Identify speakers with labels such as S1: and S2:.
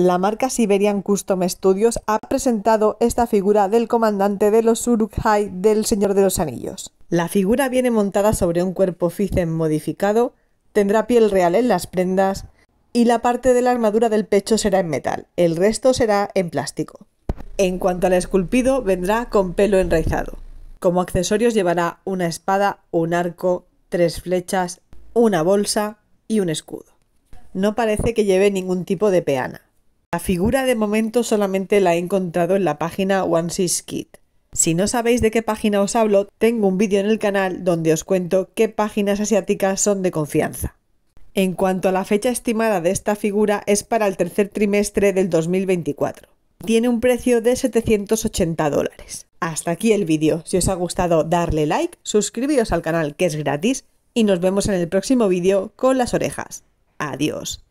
S1: La marca Siberian Custom Studios ha presentado esta figura del comandante de los Uruk-hai del Señor de los Anillos. La figura viene montada sobre un cuerpo Fizen modificado, tendrá piel real en las prendas y la parte de la armadura del pecho será en metal, el resto será en plástico. En cuanto al esculpido, vendrá con pelo enraizado. Como accesorios llevará una espada, un arco, tres flechas, una bolsa y un escudo. No parece que lleve ningún tipo de peana. La figura de momento solamente la he encontrado en la página One Kit. Si no sabéis de qué página os hablo, tengo un vídeo en el canal donde os cuento qué páginas asiáticas son de confianza. En cuanto a la fecha estimada de esta figura es para el tercer trimestre del 2024. Tiene un precio de 780 dólares. Hasta aquí el vídeo. Si os ha gustado darle like, suscribiros al canal que es gratis y nos vemos en el próximo vídeo con las orejas. Adiós.